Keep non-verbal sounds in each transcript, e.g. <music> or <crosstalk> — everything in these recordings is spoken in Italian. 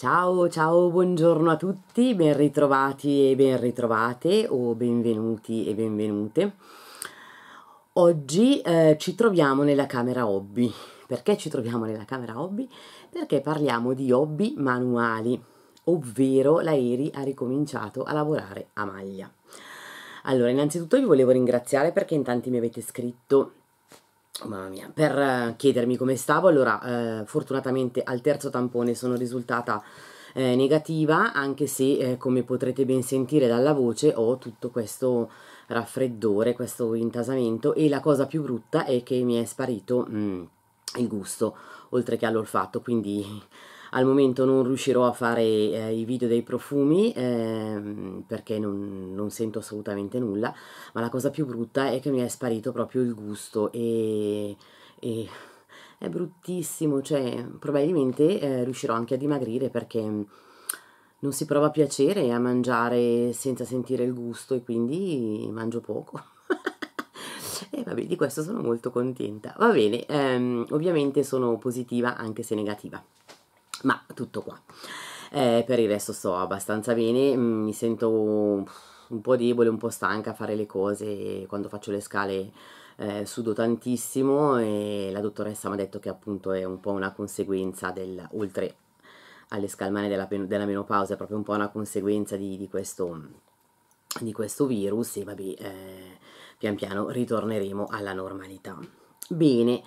Ciao, ciao, buongiorno a tutti, ben ritrovati e ben ritrovate o benvenuti e benvenute. Oggi eh, ci troviamo nella camera hobby. Perché ci troviamo nella camera hobby? Perché parliamo di hobby manuali, ovvero la Eri ha ricominciato a lavorare a maglia. Allora, innanzitutto vi volevo ringraziare perché in tanti mi avete scritto Mamma mia, per eh, chiedermi come stavo, allora eh, fortunatamente al terzo tampone sono risultata eh, negativa, anche se eh, come potrete ben sentire dalla voce ho tutto questo raffreddore, questo intasamento e la cosa più brutta è che mi è sparito mm, il gusto, oltre che all'olfatto, quindi al momento non riuscirò a fare eh, i video dei profumi eh, perché non, non, sento assolutamente nulla, ma la cosa più brutta è che mi è sparito proprio il gusto e, e è bruttissimo, cioè probabilmente eh, riuscirò anche a dimagrire perché non si prova piacere a mangiare senza sentire il gusto e quindi mangio poco. <laughs> E vabbè, di questo sono molto contenta. Va bene, ehm, ovviamente sono positiva anche se negativa ma tutto qua eh, per il resto sto abbastanza bene mm, mi sento un po' debole un po' stanca a fare le cose quando faccio le scale eh, sudo tantissimo e la dottoressa mi ha detto che appunto è un po' una conseguenza del oltre alle scalmane della, della menopausa è proprio un po' una conseguenza di, di, questo, di questo virus e vabbè eh, pian piano ritorneremo alla normalità bene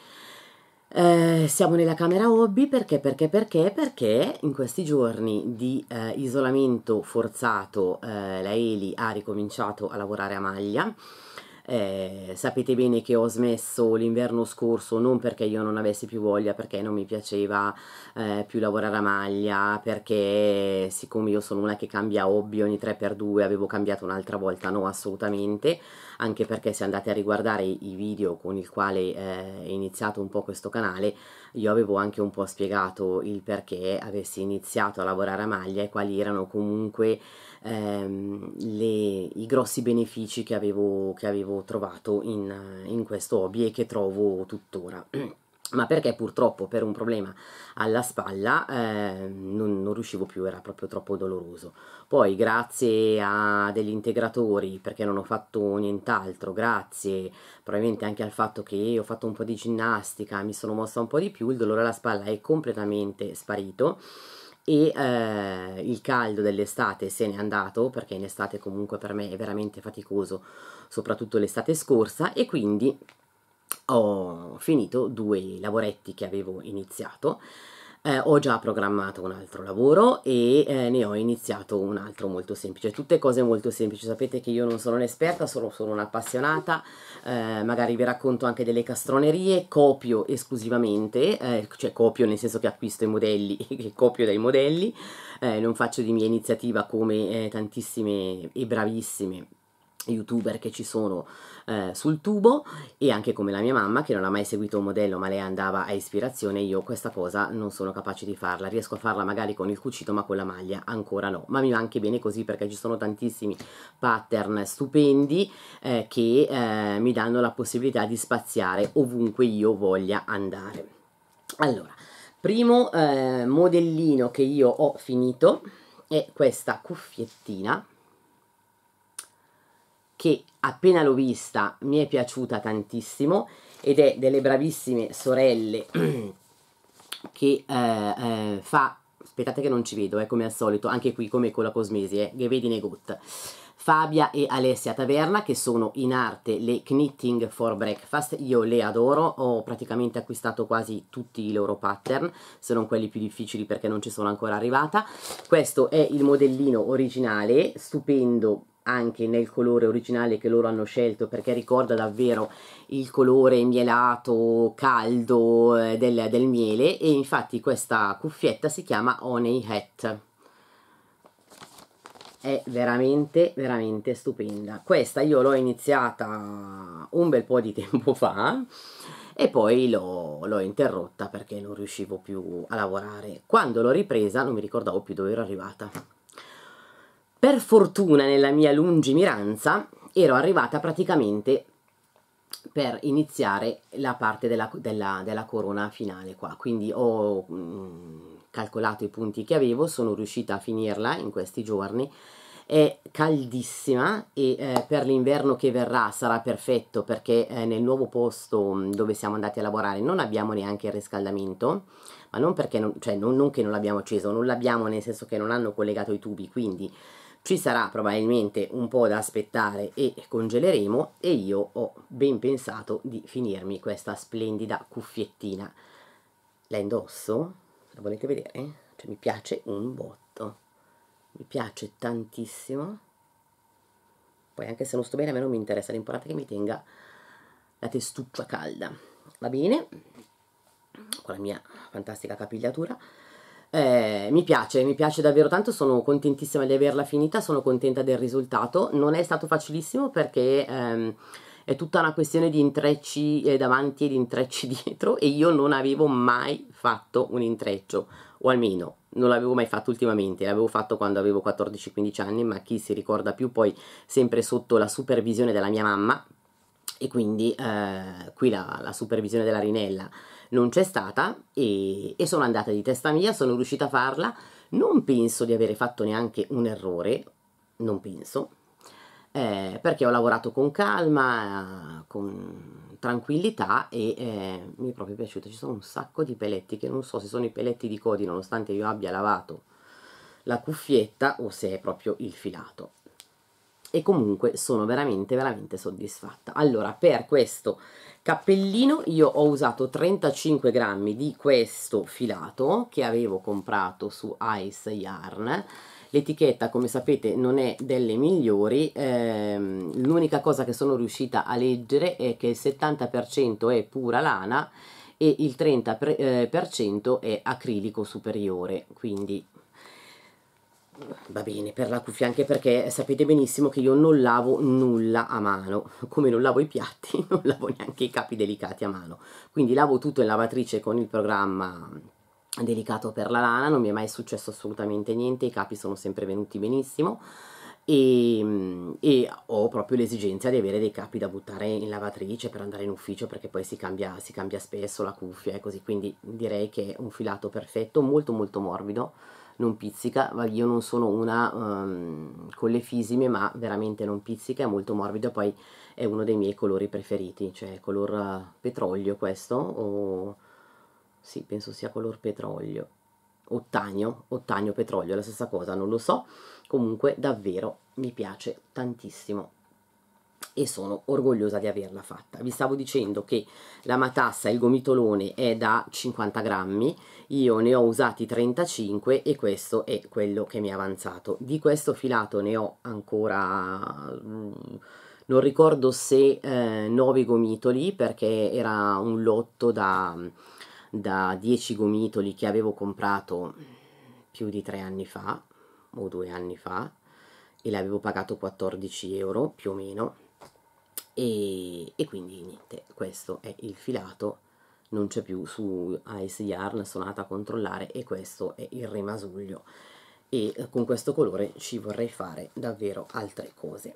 eh, siamo nella camera hobby perché, perché, perché, perché in questi giorni di eh, isolamento forzato eh, la Eli ha ricominciato a lavorare a maglia eh, sapete bene che ho smesso l'inverno scorso non perché io non avessi più voglia, perché non mi piaceva eh, più lavorare a maglia, perché siccome io sono una che cambia hobby ogni 3x2 avevo cambiato un'altra volta, no assolutamente, anche perché se andate a riguardare i video con il quale eh, è iniziato un po' questo canale, io avevo anche un po' spiegato il perché avessi iniziato a lavorare a maglia e quali erano comunque ehm, le, i grossi benefici che avevo, che avevo trovato in, in questo hobby e che trovo tuttora. <clears throat> ma perché purtroppo per un problema alla spalla eh, non, non, riuscivo più, era proprio troppo doloroso. Poi grazie a degli integratori, perché non ho fatto nient'altro, grazie probabilmente anche al fatto che ho fatto un po' di ginnastica, mi sono mossa un po' di più, il dolore alla spalla è completamente sparito e eh, il caldo dell'estate se n'è andato perché in estate comunque per me è veramente faticoso soprattutto l'estate scorsa e quindi ho finito due lavoretti che avevo iniziato eh, ho già programmato un altro lavoro e eh, ne ho iniziato un altro molto semplice, tutte cose molto semplici, sapete che io non sono un'esperta, sono solo un'appassionata, eh, magari vi racconto anche delle castronerie, copio esclusivamente, eh, cioè copio nel senso che acquisto i modelli <laughs> e copio dai modelli, eh, non faccio di mia iniziativa come eh, tantissime e bravissime youtuber che ci sono eh, sul tubo e anche come la mia mamma che non ha mai seguito un modello ma lei andava a ispirazione io questa cosa non sono capace di farla riesco a farla magari con il cucito ma con la maglia ancora no ma mi va anche bene così perché ci sono tantissimi pattern stupendi eh, che eh, mi danno la possibilità di spaziare ovunque io voglia andare allora primo eh, modellino che io ho finito è questa cuffiettina che appena l'ho vista mi è piaciuta tantissimo ed è delle bravissime sorelle <clears throat> che eh, eh, fa aspettate che non ci vedo, eh, come al solito, anche qui come con la Cosmesi, eh, che vedi Negut. Fabia e Alessia Taverna che sono in arte le Knitting for Breakfast, io le adoro, ho praticamente acquistato quasi tutti i loro pattern, se non quelli più difficili perché non ci sono ancora arrivata. Questo è il modellino originale, stupendo, anche nel colore originale che loro hanno scelto perché ricorda davvero il colore mielato caldo eh, del, del miele e infatti questa cuffietta si chiama Honey Hat è veramente veramente stupenda questa io l'ho iniziata un bel po' di <laughs> tempo fa e poi l'ho interrotta perché non riuscivo più a lavorare quando l'ho ripresa non mi ricordavo più dove ero arrivata per fortuna nella mia lungimiranza ero arrivata praticamente per iniziare la parte della, della, della corona finale qua, quindi ho mh, mm, calcolato i punti che avevo, sono riuscita a finirla in questi giorni, è caldissima e eh, per l'inverno che verrà sarà perfetto perché eh, nel nuovo posto mm, dove siamo andati a lavorare non abbiamo neanche il riscaldamento ma non perché non, cioè non, non che non l'abbiamo acceso non l'abbiamo nel senso che non hanno collegato i tubi quindi ci sarà probabilmente un po' da aspettare e congeleremo e io ho ben pensato di finirmi questa splendida cuffiettina la indosso? la volete vedere? Cioè, mi piace un botto mi piace tantissimo poi anche se non sto bene a me non mi interessa l'importante è che mi tenga la testuccia calda va bene con la mia fantastica capigliatura eh, mi piace, mi piace davvero tanto, sono contentissima di averla finita, sono contenta del risultato. Non è stato facilissimo perché ehm, è tutta una questione di intrecci eh, davanti e di intrecci <laughs> dietro e io non avevo mai fatto un intreccio, o almeno non l'avevo mai fatto ultimamente, l'avevo fatto quando avevo 14-15 anni, ma chi si ricorda più poi sempre sotto la supervisione della mia mamma, e quindi eh, qui la, la, supervisione della rinella non c'è stata e, e, sono andata di testa mia, sono riuscita a farla, non penso di avere fatto neanche un errore, non penso, eh, perché ho lavorato con calma, con tranquillità e eh, mi è proprio piaciuta, ci sono un sacco di peletti che non so se sono i peletti di codi nonostante io abbia lavato la cuffietta o se è proprio il filato e comunque sono veramente veramente soddisfatta allora per questo cappellino io ho usato 35 grammi di questo filato che avevo comprato su Ice Yarn l'etichetta come sapete non è delle migliori ehm, l'unica cosa che sono riuscita a leggere è che il 70% è pura lana e il 30% eh, è acrilico superiore quindi Va bene, per la cuffia anche perché sapete benissimo che io non lavo nulla a mano, come non lavo i piatti, <laughs> non lavo neanche i capi delicati a mano. Quindi lavo tutto in lavatrice con il programma delicato per la lana, non mi è mai successo assolutamente niente, i capi sono sempre venuti benissimo. E, ehm, e, ho proprio l'esigenza di avere dei capi da buttare in lavatrice per andare in ufficio perché poi si cambia, si cambia spesso la cuffia e così quindi direi che è un filato perfetto molto molto morbido non pizzica, io non sono una um, con le fisime ma veramente non pizzica, è molto morbido, poi è uno dei miei colori preferiti, cioè color eh, petrolio questo, o sì penso sia color petrolio, ottagno, ottagno petrolio, la stessa cosa, non lo so, comunque davvero mi piace tantissimo e sono orgogliosa di averla fatta vi stavo dicendo che la matassa il gomitolone è da 50 grammi io ne ho usati 35 e questo è quello che mi è avanzato di questo filato ne ho ancora mm, non ricordo se eh, 9 gomitoli perché era un lotto da, da 10 gomitoli che avevo comprato più di 3 anni fa o 2 anni fa e l'avevo pagato 14 euro più o meno e, e quindi niente, questo è il filato, non c'è più su Ice Yarn sono andata a controllare e questo è il rimasuglio e eh, con questo colore ci vorrei fare davvero altre cose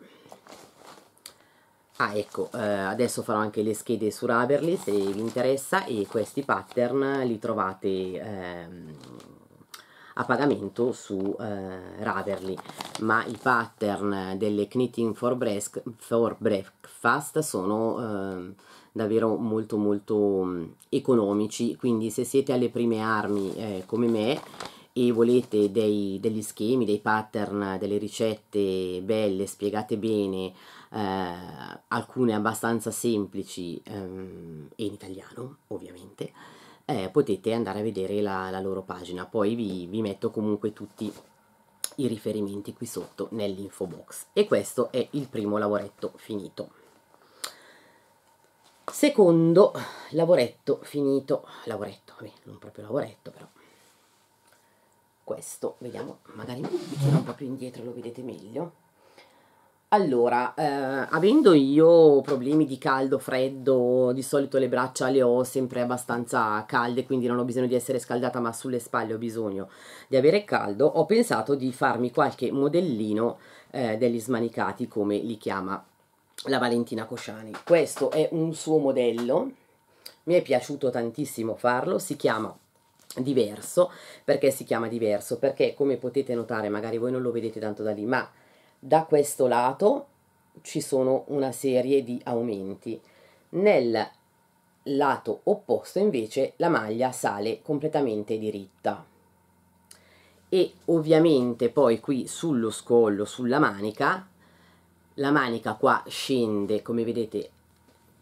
ah ecco eh, adesso farò anche le schede su Raverly se vi interessa e questi pattern li trovate ehm, a pagamento su eh, Raverly, ma i pattern delle Knitting for, breast, for Breakfast sono eh, davvero molto molto mh, mm, economici, quindi se siete alle prime armi eh, come me e volete dei, degli schemi, dei pattern, delle ricette belle, spiegate bene, eh, alcune abbastanza semplici ehm, in italiano ovviamente, eh, potete andare a vedere la, la loro pagina. Poi vi, vi, metto comunque tutti i riferimenti qui sotto nell'info box. E questo è il primo lavoretto finito. Secondo lavoretto finito, lavoretto, vabbè, non proprio lavoretto però. Questo, vediamo, magari mi tiro un po' più indietro, lo vedete meglio. Allora, eh, avendo io problemi di caldo, freddo, di solito le braccia le ho sempre abbastanza calde, quindi non ho bisogno di essere scaldata, ma sulle spalle ho bisogno di avere caldo, ho pensato di farmi qualche modellino eh, degli smanicati, come li chiama la Valentina Cosciani. Questo è un suo modello, mi è piaciuto tantissimo farlo, si chiama diverso, perché si chiama diverso? Perché come potete notare, magari voi non lo vedete tanto da lì, ma da questo lato ci sono una serie di aumenti. Nel lato opposto invece la maglia sale completamente diritta. E ovviamente poi qui sullo scollo, sulla manica, la manica qua scende, come vedete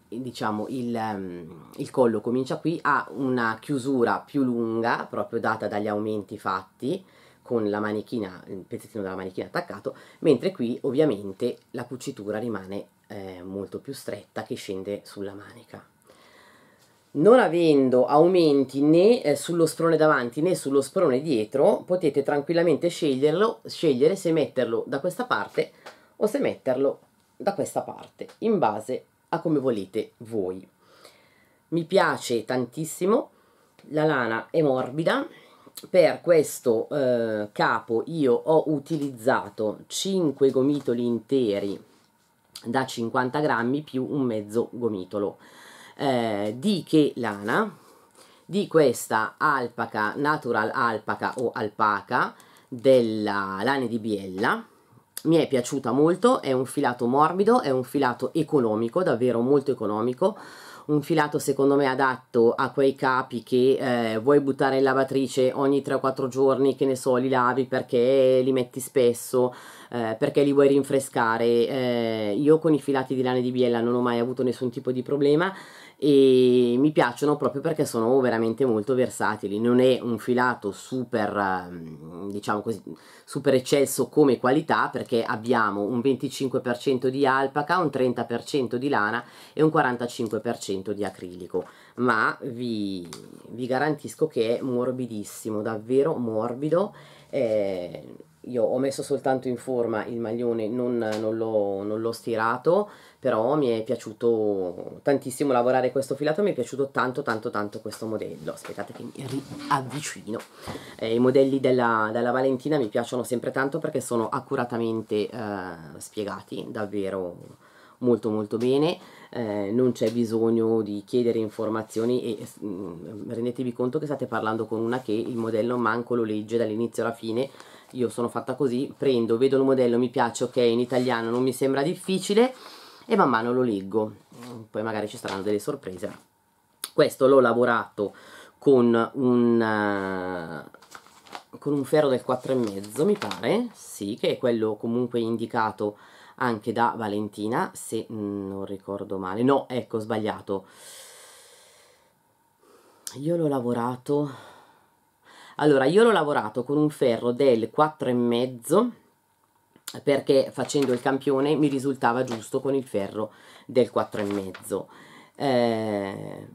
diciamo il, ehm, il, collo comincia qui, ha una chiusura più lunga proprio data dagli aumenti fatti con la manichina, il pezzettino della manichina attaccato, mentre qui ovviamente la cucitura rimane eh, molto più stretta che scende sulla manica. Non avendo aumenti né eh, sullo sprone davanti né sullo sprone dietro, potete tranquillamente sceglierlo, scegliere se metterlo da questa parte o se metterlo da questa parte, in base a come volete voi. Mi piace tantissimo, la lana è morbida, per questo eh, capo io ho utilizzato 5 gomitoli interi da 50 grammi più un mezzo gomitolo eh, di che lana di questa alpaca natural alpaca o alpaca della lana di biella mi è piaciuta molto è un filato morbido è un filato economico davvero molto economico un filato secondo me adatto a quei capi che eh, vuoi buttare in lavatrice ogni 3-4 giorni, che ne so, li lavi perché li metti spesso, eh, perché li vuoi rinfrescare. Eh, io con i filati di lana di biella non ho mai avuto nessun tipo di problema e mi piacciono proprio perché sono veramente molto versatili, non è un filato super, mm, diciamo così, super eccesso come qualità perché abbiamo un 25% di alpaca, un 30% di lana e un 45% di acrilico, ma vi, vi, garantisco che è morbidissimo, davvero morbido. Eh, io ho messo soltanto in forma il maglione, non, non l'ho stirato, però mi è piaciuto tantissimo lavorare questo filato, mi è piaciuto tanto tanto tanto questo modello, aspettate che mi riavvicino, eh, i modelli della, della, Valentina mi piacciono sempre tanto perché sono accuratamente eh, spiegati, davvero molto molto bene eh, non c'è bisogno di chiedere informazioni e mh, mm, rendetevi conto che state parlando con una che il modello manco lo legge dall'inizio alla fine io sono fatta così prendo vedo il modello mi piace ok in italiano non mi sembra difficile e man mano lo leggo, poi magari ci saranno delle sorprese. Questo l'ho lavorato con un, eh, con un ferro del 4,5 mi pare, sì, che è quello comunque indicato anche da Valentina, se non ricordo male. No, ecco, sbagliato. Io l'ho lavorato... Allora, io l'ho lavorato con un ferro del 4,5 perché facendo il campione mi risultava giusto con il ferro del 4,5 eh,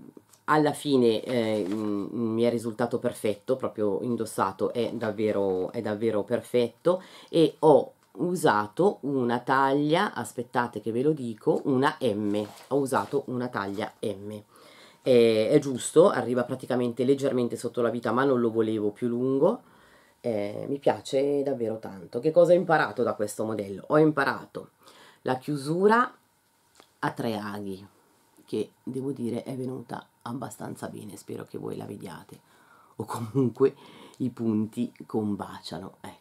alla fine eh, mi è risultato perfetto proprio indossato è davvero, è davvero perfetto e ho usato una taglia aspettate che ve lo dico una M ho usato una taglia M è, eh, è giusto arriva praticamente leggermente sotto la vita ma non lo volevo più lungo eh, mi piace davvero tanto. Che cosa ho imparato da questo modello? Ho imparato la chiusura a tre aghi, che devo dire è venuta abbastanza bene, spero che voi la vediate, o comunque i punti combaciano, ecco.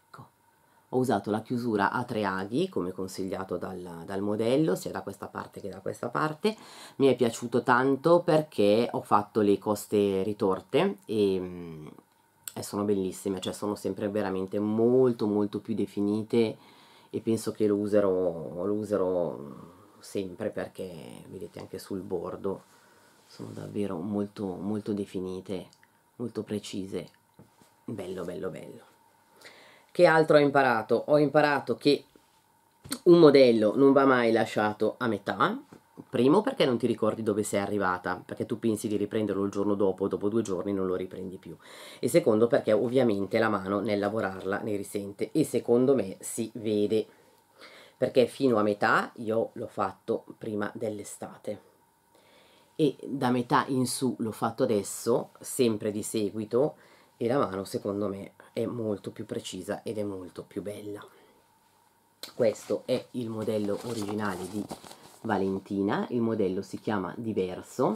Ho usato la chiusura a tre aghi, come consigliato dal, dal modello, sia da questa parte che da questa parte. Mi è piaciuto tanto perché ho fatto le coste ritorte e mm, e eh, sono bellissime, cioè sono sempre veramente molto molto più definite e penso che lo userò, lo userò sempre perché vedete anche sul bordo sono davvero molto molto definite, molto precise, bello bello bello. Che altro ho imparato? Ho imparato che un modello non va mai lasciato a metà, Primo perché non ti ricordi dove sei arrivata, perché tu pensi di riprenderlo il giorno dopo, dopo due giorni non lo riprendi più. E secondo perché ovviamente la mano nel lavorarla ne risente e secondo me si vede. Perché fino a metà io l'ho fatto prima dell'estate e da metà in su l'ho fatto adesso, sempre di seguito e la mano secondo me è molto più precisa ed è molto più bella questo è il modello originale di Valentina, il modello si chiama Diverso,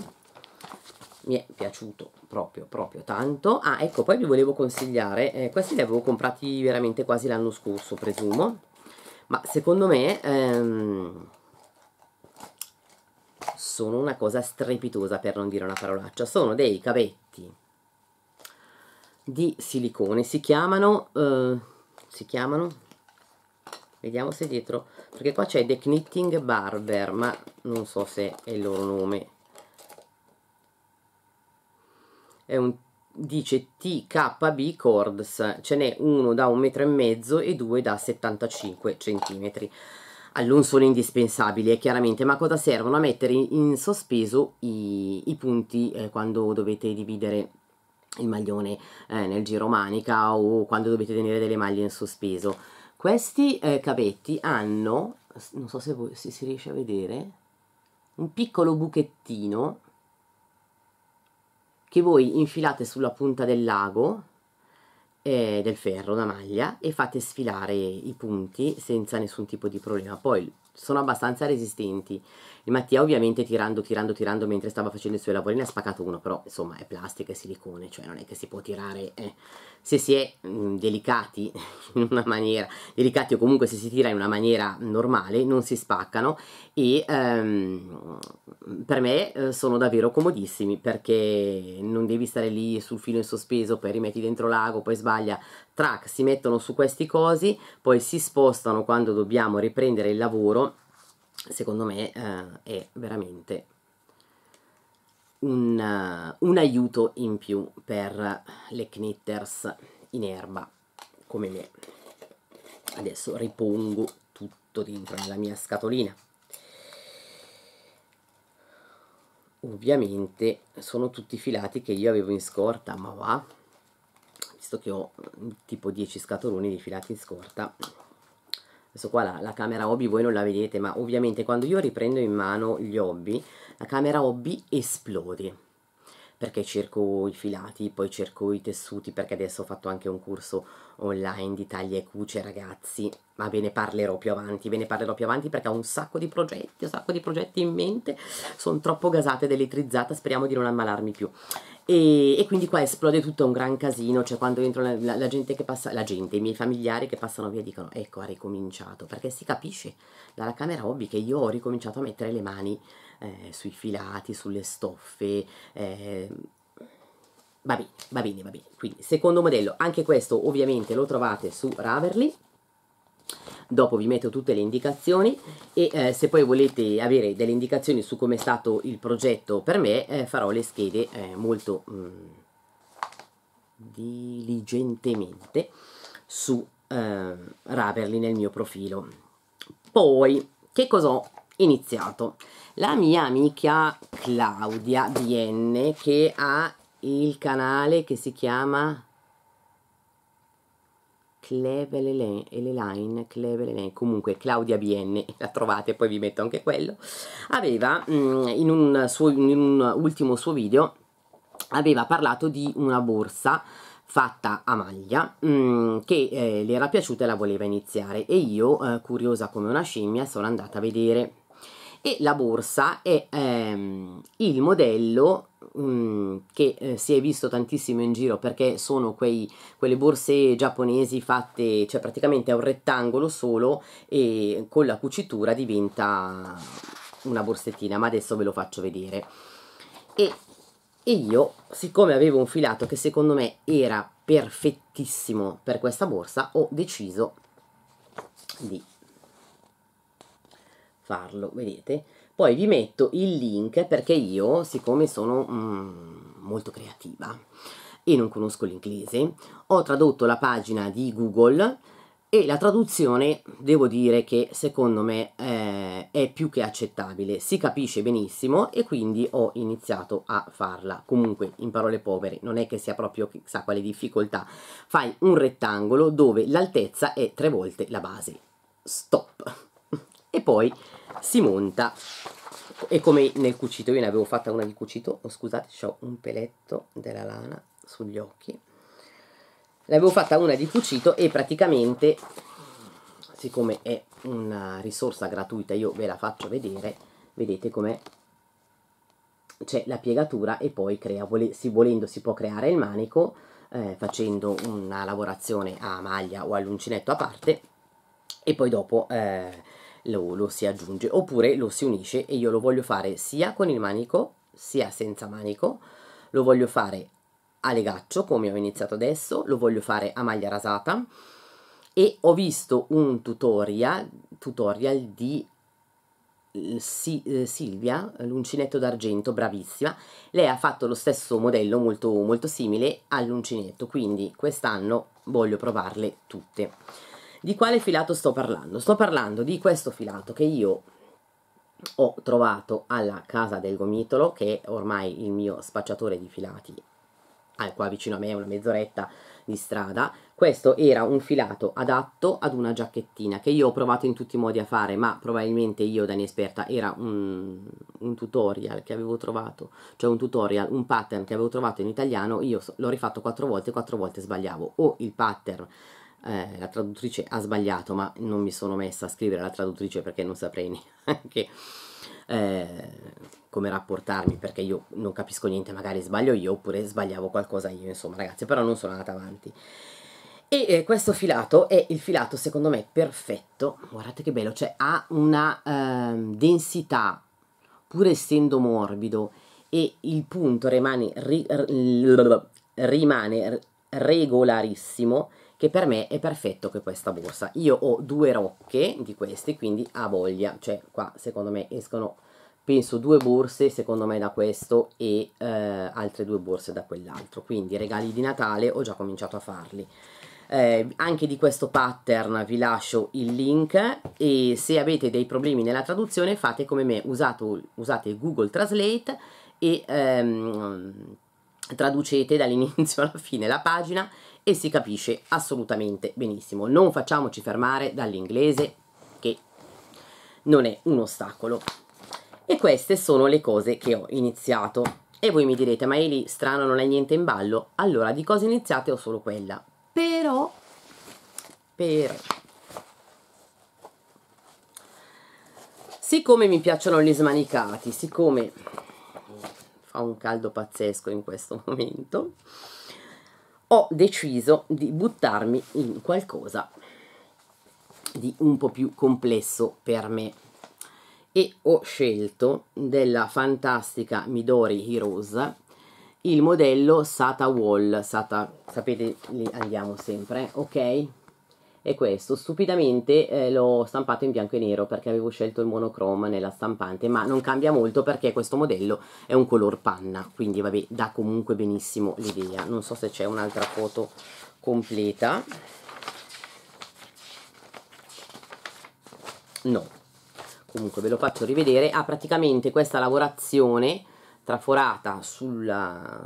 mi è piaciuto proprio proprio tanto ah ecco poi vi volevo consigliare eh, questi li avevo comprati veramente quasi l'anno scorso presumo ma secondo me ehm, sono una cosa strepitosa per non dire una parolaccia sono dei cavetti di silicone si chiamano eh, si chiamano vediamo se dietro perché qua c'è The Knitting Barber ma non so se è il loro nome è un dice TKB cords ce n'è uno da un metro e mezzo e due da 75 centimetri allora sono indispensabili eh, chiaramente ma cosa servono a mettere in, in sospeso i, i punti eh, quando dovete dividere il maglione eh, nel giro manica o quando dovete tenere delle maglie in sospeso questi eh, capetti hanno, non so se, voi, se si riesce a vedere, un piccolo buchettino che voi infilate sulla punta del lago eh, del ferro, da maglia, e fate sfilare i punti senza nessun tipo di problema. Poi sono abbastanza resistenti e Mattia ovviamente tirando, tirando, tirando mentre stava facendo i suoi lavori ne ha spaccato uno, però insomma è plastica e silicone, cioè non è che si può tirare, eh. se si è mh, mm, delicati <laughs> in una maniera, delicati o comunque se si tira in una maniera normale non si spaccano e ehm, per me eh, sono davvero comodissimi perché non devi stare lì sul filo in sospeso, poi rimetti dentro l'ago, poi sbaglia, track si mettono su questi cosi, poi si spostano quando dobbiamo riprendere il lavoro secondo me eh, è veramente un, uh, un, aiuto in più per le knitters in erba come me adesso ripongo tutto dentro nella mia scatolina ovviamente sono tutti filati che io avevo in scorta ma va visto che ho tipo 10 scatoloni di filati in scorta questo qua la, la camera hobby voi non la vedete ma ovviamente quando io riprendo in mano gli hobby la camera hobby esplode perché cerco i filati, poi cerco i tessuti, perché adesso ho fatto anche un corso online di taglie e cuce, ragazzi, ma ve ne parlerò più avanti, ve ne parlerò più avanti perché ho un sacco di progetti, un sacco di progetti in mente, sono troppo gasata ed elettrizzata, speriamo di non ammalarmi più. E, e, quindi qua esplode tutto un gran casino, cioè quando entro la, la, la, gente che passa, la gente, i miei familiari che passano via dicono ecco ha ricominciato, perché si capisce dalla camera hobby che io ho ricominciato a mettere le mani eh, sui filati, sulle stoffe, eh, va bene, va bene, va bene. Quindi secondo modello, anche questo ovviamente lo trovate su Raverly dopo vi metto tutte le indicazioni e eh, se poi volete avere delle indicazioni su come è stato il progetto per me eh, farò le schede eh, molto mh, mm, diligentemente su eh, Raverly nel mio profilo poi che cosa ho iniziato la mia amica Claudia Bienne che ha il canale che si chiama e Clevelelaine, Elaine, Clevelelaine, comunque Claudia BN, <laughs> la trovate, poi vi metto anche quello, aveva mm, in un, suo, in un ultimo suo video, aveva parlato di una borsa fatta a maglia mm, che eh, le era piaciuta e la voleva iniziare e io, eh, curiosa come una scimmia, sono andata a vedere e la borsa è ehm, il modello Mm, che eh, si è visto tantissimo in giro perché sono quei, quelle borse giapponesi fatte, cioè praticamente è un rettangolo solo e con la cucitura diventa una borsettina, ma adesso ve lo faccio vedere. E, e io, siccome avevo un filato che secondo me era perfettissimo per questa borsa, ho deciso di farlo, vedete? Poi vi metto il link perché io, siccome sono mm, molto creativa e non conosco l'inglese, ho tradotto la pagina di Google e la traduzione devo dire che secondo me eh, è più che accettabile, si capisce benissimo e quindi ho iniziato a farla. Comunque, in parole povere, non è che sia proprio chissà quale difficoltà, fai un rettangolo dove l'altezza è tre volte la base. Stop. <laughs> e poi si monta e come nel cucito, io ne avevo fatta una di cucito, oh, scusate, ho un peletto della lana sugli occhi, ne avevo fatta una di cucito e praticamente, siccome è una risorsa gratuita, io ve la faccio vedere, vedete com'è, c'è la piegatura e poi crea, si, volendo si può creare il manico eh, facendo una lavorazione a maglia o all'uncinetto a parte e poi dopo... Eh, lo, lo si aggiunge oppure lo si unisce e io lo voglio fare sia con il manico sia senza manico lo voglio fare a legaccio come ho iniziato adesso lo voglio fare a maglia rasata e ho visto un tutorial, tutorial di eh, si, eh, Silvia, l'uncinetto d'argento, bravissima, lei ha fatto lo stesso modello molto, molto simile all'uncinetto, quindi quest'anno voglio provarle tutte. Di quale filato sto parlando? Sto parlando di questo filato che io ho trovato alla casa del gomitolo, che è ormai il mio spacciatore di filati, al qua vicino a me, una mezz'oretta di strada. Questo era un filato adatto ad una giacchettina che io ho provato in tutti i modi a fare, ma probabilmente io da inesperta era un, un tutorial che avevo trovato, cioè un tutorial, un pattern che avevo trovato in italiano, io l'ho rifatto quattro volte e quattro volte sbagliavo o il pattern eh, la traduttrice ha sbagliato, ma non mi sono messa a scrivere la traduttrice perché non saprei <laughs> neanche eh, come rapportarmi, perché io non capisco niente, magari sbaglio io oppure sbagliavo qualcosa io, insomma ragazzi, però non sono andata avanti. E eh, questo filato è il filato secondo me perfetto, guardate che bello, cioè ha una ehm, densità, pur essendo morbido, e il punto rimane, ri, rimane regolarissimo che per me è perfetto che questa borsa. Io ho due rocche di queste, quindi a voglia, cioè qua secondo me escono penso due borse secondo me da questo e eh, altre due borse da quell'altro, quindi regali di Natale ho già cominciato a farli. Eh, anche di questo pattern vi lascio il link e se avete dei problemi nella traduzione fate come me, usato, usate Google Translate e ehm, traducete dall'inizio alla fine la pagina e si capisce assolutamente benissimo. Non facciamoci fermare dall'inglese che non è un ostacolo. E queste sono le cose che ho iniziato. E voi mi direte, ma Eli, strano, non hai niente in ballo? Allora, di cose iniziate ho solo quella. Però, però, siccome mi piacciono gli smanicati, siccome fa un caldo pazzesco in questo <laughs> momento, ho deciso di buttarmi in qualcosa di un po' più complesso per me e ho scelto della fantastica Midori Heroes il modello SATA Wall, SATA, sapete, li andiamo sempre, eh? ok? e questo stupidamente eh, l'ho stampato in bianco e nero perché avevo scelto il monochrome nella stampante ma non cambia molto perché questo modello è un color panna quindi vabbè dà comunque benissimo l'idea non so se c'è un'altra foto completa no comunque ve lo faccio rivedere ha praticamente questa lavorazione traforata sulla,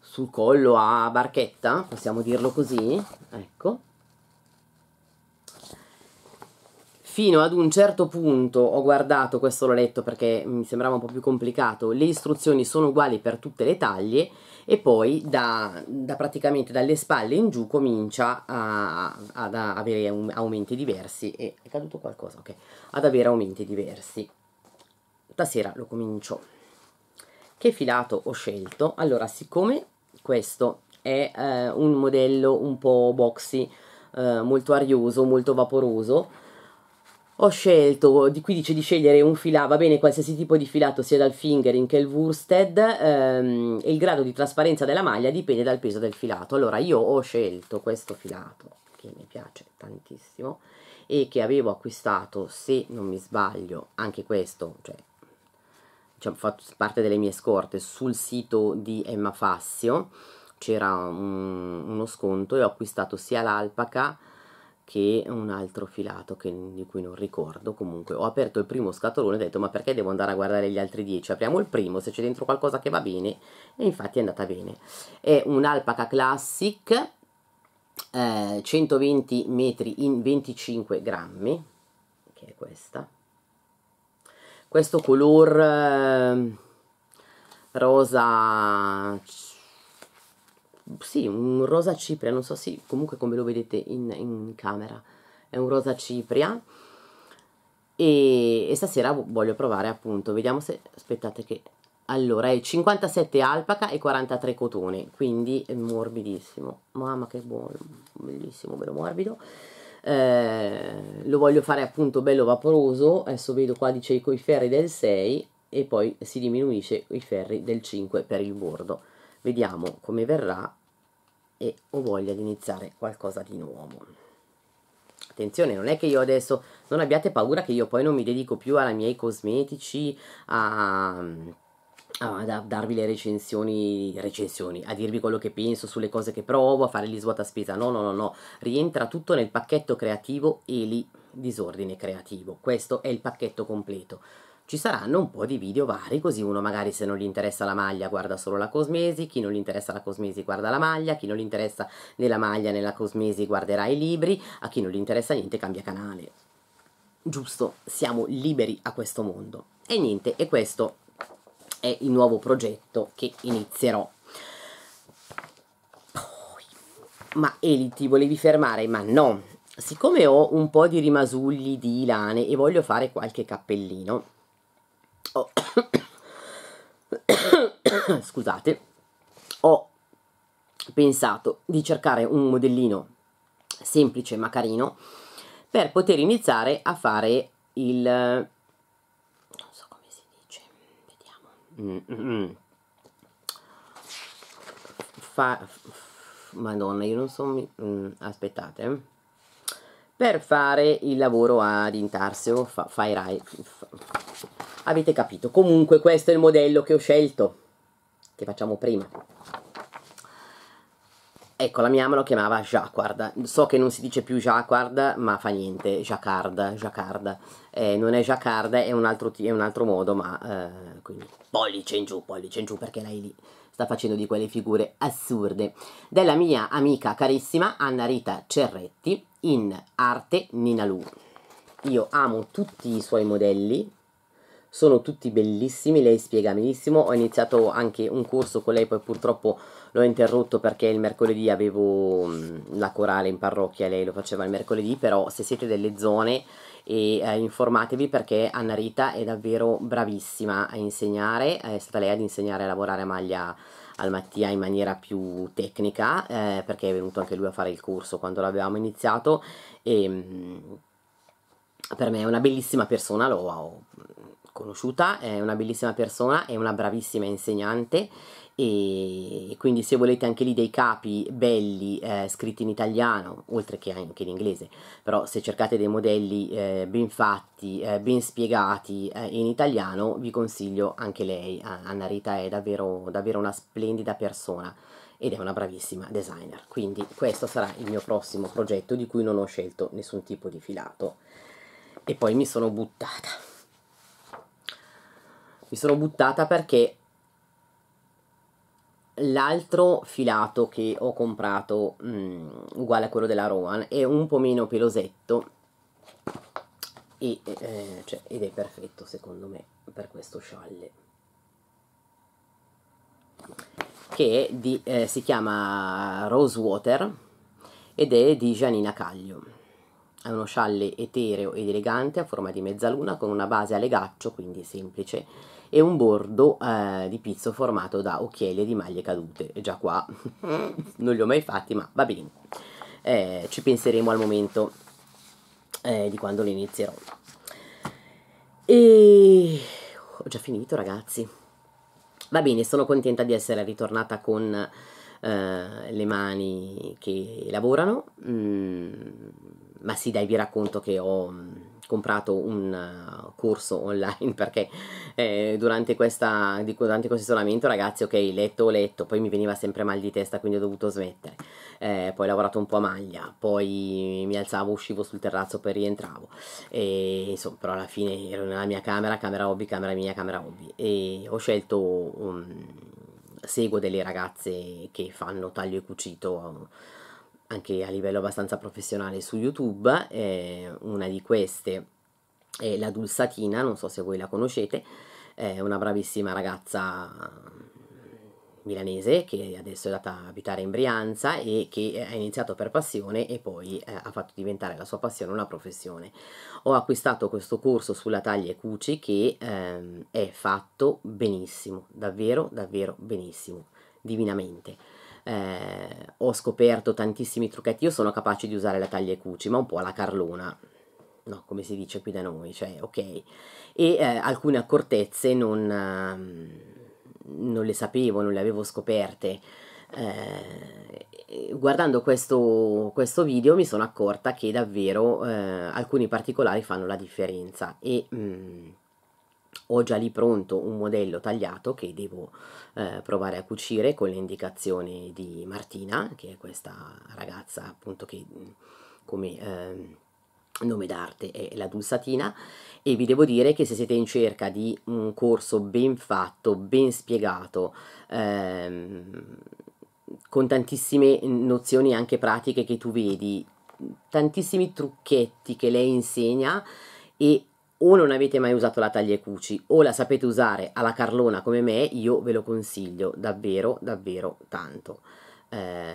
sul collo a barchetta possiamo dirlo così ecco Fino ad un certo punto ho guardato, questo l'ho letto perché mi sembrava un po' più complicato, le istruzioni sono uguali per tutte le taglie e poi da, da praticamente dalle spalle in giù comincia a, ad avere um, aumenti diversi e è caduto qualcosa, ok, ad avere aumenti diversi. Stasera lo comincio. Che filato ho scelto? Allora, siccome questo è eh, un modello un po' boxy, eh, molto arioso, molto vaporoso, ho scelto, di qui dice di scegliere un filato, va bene qualsiasi tipo di filato sia dal fingering che il worsted ehm, e il grado di trasparenza della maglia dipende dal peso del filato. Allora io ho scelto questo filato che mi piace tantissimo e che avevo acquistato, se non mi sbaglio, anche questo, cioè diciamo, fatto parte delle mie scorte sul sito di Emma Fassio c'era un, uno sconto e ho acquistato sia l'alpaca che un altro filato che, di cui non ricordo comunque ho aperto il primo scatolone e ho detto ma perché devo andare a guardare gli altri 10 apriamo il primo se c'è dentro qualcosa che va bene e infatti è andata bene è un Alpaca Classic eh, 120 metri in 25 grammi che è questa questo color eh, rosa sì, un rosa cipria, non so se sì, comunque come lo vedete in, in, camera, è un rosa cipria e, e, stasera voglio provare appunto, vediamo se, aspettate che, allora è 57 alpaca e 43 cotone, quindi è morbidissimo, mamma che buono, bellissimo, bello morbido. Eh, lo voglio fare appunto bello vaporoso adesso vedo qua dice con i ferri del 6 e poi si diminuisce i ferri del 5 per il bordo vediamo come verrà e ho voglia di iniziare qualcosa di nuovo. Attenzione, non è che io adesso non abbiate paura che io poi non mi dedico più ai miei cosmetici, a a darvi le recensioni, recensioni, a dirvi quello che penso sulle cose che provo, a fare gli svuota spesa. No, no, no, no, rientra tutto nel pacchetto creativo e lì disordine creativo. Questo è il pacchetto completo ci saranno un po' di video vari, così uno magari se non gli interessa la maglia guarda solo la cosmesi, chi non gli interessa la cosmesi guarda la maglia, chi non gli interessa né la maglia né la cosmesi guarderà i libri, a chi non gli interessa niente cambia canale. Giusto, siamo liberi a questo mondo. E niente, e questo è il nuovo progetto che inizierò. ma Eli ti volevi fermare? Ma no! Siccome ho un po' di rimasugli di lane e voglio fare qualche cappellino, ho <coughs> scusate, ho pensato di cercare un modellino semplice ma carino per poter iniziare a fare il non so come si dice, vediamo. Mm, mm, mm. Fa... Madonna, io non sono... aspettate. Eh. Per fare il lavoro ad intarsio, fa, fai, fa, avete capito comunque questo è il modello che ho scelto che facciamo prima ecco la mia ama lo chiamava Jacquard so che non si dice più Jacquard ma fa niente Jacquard Jacquard eh, non è Jacquard è un altro, è un altro modo ma eh, quindi pollice in giù pollice in giù perché lei lì sta facendo di quelle figure assurde della mia amica carissima Anna Rita Cerretti in arte Ninalu io amo tutti i suoi modelli sono tutti bellissimi, lei spiega benissimo, ho iniziato anche un corso con lei, poi purtroppo l'ho interrotto perché il mercoledì avevo mm, la corale in parrocchia, lei lo faceva il mercoledì, però se siete delle zone e eh, informatevi perché Anna Rita è davvero bravissima a insegnare, è stata lei ad insegnare a lavorare a maglia al Mattia in maniera più tecnica eh, perché è venuto anche lui a fare il corso quando l'avevamo iniziato e mm, per me è una bellissima persona, lo, conosciuta, è una bellissima persona, è una bravissima insegnante e quindi se volete anche lì dei capi belli eh, scritti in italiano, oltre che anche in inglese, però se cercate dei modelli eh, ben fatti, eh, ben spiegati eh, in italiano, vi consiglio anche lei, Anna Rita è davvero, davvero una splendida persona ed è una bravissima designer, quindi questo sarà il mio prossimo progetto di cui non ho scelto nessun tipo di filato e poi mi sono buttata mi sono buttata perché l'altro filato che ho comprato mh, mm, uguale a quello della Rowan è un po' meno pelosetto e, eh, cioè, ed è perfetto secondo me per questo scialle che di, eh, si chiama Rosewater ed è di Gianina Caglio è uno scialle etereo ed elegante a forma di mezzaluna con una base a legaccio quindi semplice e un bordo eh, di pizzo formato da occhielli di maglie cadute. E già qua <laughs> non li ho mai fatti, ma va bene. Eh, ci penseremo al momento eh, di quando li inizierò. E ho già finito, ragazzi. Va bene, sono contenta di essere ritornata con eh, le mani che lavorano. Mm, ma sì, dai, vi racconto che ho mm, comprato un eh, corso online <laughs> perché eh, durante, questa, durante, questo isolamento ragazzi ok letto ho letto poi mi veniva sempre mal di testa quindi ho dovuto smettere eh, poi ho lavorato un po' a maglia poi mi alzavo uscivo sul terrazzo poi rientravo e insomma però alla fine ero nella mia camera camera hobby camera mia camera hobby e ho scelto um, seguo delle ragazze che fanno taglio e cucito um, anche a livello abbastanza professionale su YouTube, eh, una di queste è la Dulsatina, non so se voi la conoscete, è una bravissima ragazza mm, milanese che adesso è andata a abitare in Brianza e che ha iniziato per passione e poi eh, ha fatto diventare la sua passione una professione. Ho acquistato questo corso sulla taglia e cuci che ehm, è fatto benissimo, davvero davvero benissimo, divinamente eh, ho scoperto tantissimi trucchetti. Io sono capace di usare la taglia e cuci, ma un po' alla carlona, no, come si dice qui da noi, cioè, ok. E eh, alcune accortezze non, ehm, non, le sapevo, non le avevo scoperte. Eh, guardando questo, questo, video mi sono accorta che davvero eh, alcuni particolari fanno la differenza e... Mm, ho già lì pronto un modello tagliato che devo eh, provare a cucire con le indicazioni di Martina, che è questa ragazza appunto che mm, come eh, nome d'arte è la Dulsatina e vi devo dire che se siete in cerca di un corso ben fatto, ben spiegato, ehm, con tantissime nozioni anche pratiche che tu vedi, tantissimi trucchetti che lei insegna e o non avete mai usato la taglia e cuci o la sapete usare alla carlona come me, io ve lo consiglio davvero, davvero tanto. Eh,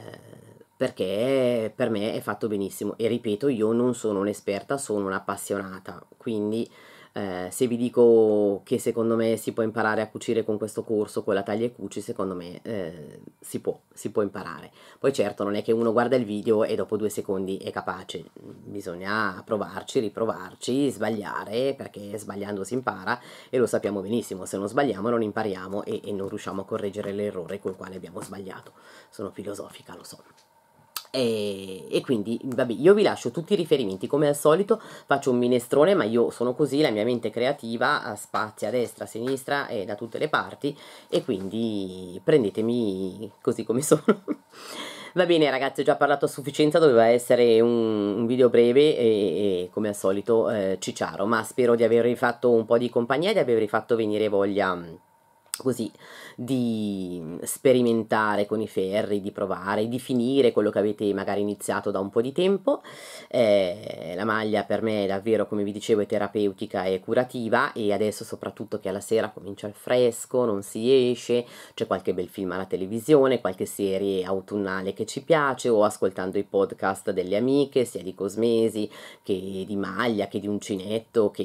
perché per me è fatto benissimo e ripeto io non sono un'esperta sono un'appassionata quindi eh, se vi dico che secondo me si può imparare a cucire con questo corso, con la taglia e cuci, secondo me eh, si, può, si può imparare. Poi certo non è che uno guarda il video e dopo due secondi è capace, bisogna provarci, riprovarci, sbagliare, perché sbagliando si impara e lo sappiamo benissimo, se non sbagliamo non impariamo e, e non riusciamo a correggere l'errore col quale abbiamo sbagliato. Sono filosofica, lo so. E, e, quindi vabbè io vi lascio tutti i riferimenti come al solito faccio un minestrone ma io sono così la mia mente creativa spazia a destra a sinistra e da tutte le parti e quindi prendetemi così come <laughs> sono Va bene ragazzi, ho già parlato a sufficienza, doveva essere un, un video breve e, e, come al solito eh, cicciaro, ma spero di avervi fatto un po' di compagnia di avervi fatto venire voglia mm, così di mm, sperimentare con i ferri, di provare, di finire quello che avete magari iniziato da un po' di tempo. Eh, la maglia per me è davvero, come vi dicevo, è terapeutica e curativa e adesso soprattutto che alla sera comincia il fresco, non si esce, c'è qualche bel film alla televisione, qualche serie autunnale che ci piace o ascoltando i podcast delle amiche, sia di cosmesi che di maglia, che di uncinetto, che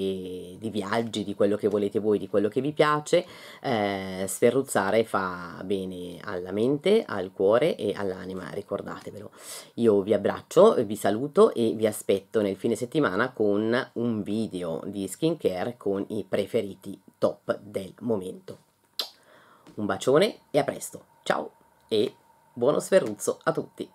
di viaggi, di quello che volete voi, di quello che vi piace, eh, sferruzzare Pensare fa bene alla mente, al cuore e all'anima, ricordatevelo. Io vi abbraccio, vi saluto e vi aspetto nel fine settimana con un video di skincare con i preferiti top del momento. Un bacione e a presto, ciao e buono sferruzzo a tutti!